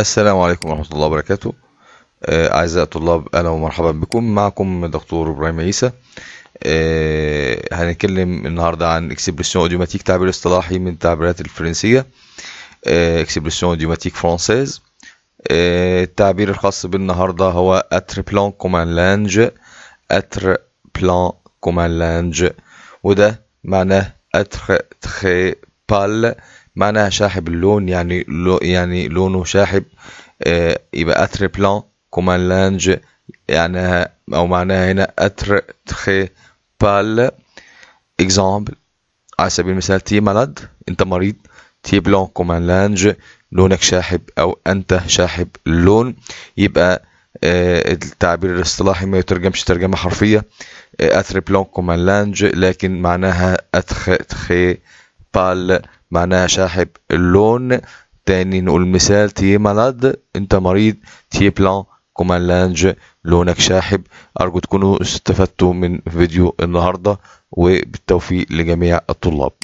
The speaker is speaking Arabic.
السلام عليكم ورحمة الله وبركاته آه، أعزائي الطلاب أهلا ومرحبا بكم معكم دكتور إبراهيم عيسى آه، هنتكلم النهاردة عن إكسبريسيون أوديوماتيك تعبير اصطلاحي من التعبيرات الفرنسية إكسبريسيون أوديوماتيك فرانسيز التعبير الخاص بالنهاردة هو أتر بلان كومان لانج أتر بلان كومان لانج وده معناه أتر تخي بال معناها شاحب اللون يعني لو يعني لونه شاحب آه يبقى اتر بلان كومان لانج يعني او معناها هنا اتر تخي بال اكزامبل على سبيل المثال تي مالاد انت مريض تي بلان كومان لانج لونك شاحب او انت شاحب اللون يبقى آه التعبير الاصطلاحي ما يترجمش ترجمه حرفيه آه، اتر بلان كومان لانج لكن معناها اتخ تخي بال معناها شاحب اللون تاني نقول مثال تي إيه مالاد انت مريض تي إيه بلان كومان لانج لونك شاحب أرجو تكونوا استفدتوا من فيديو النهاردة وبالتوفيق لجميع الطلاب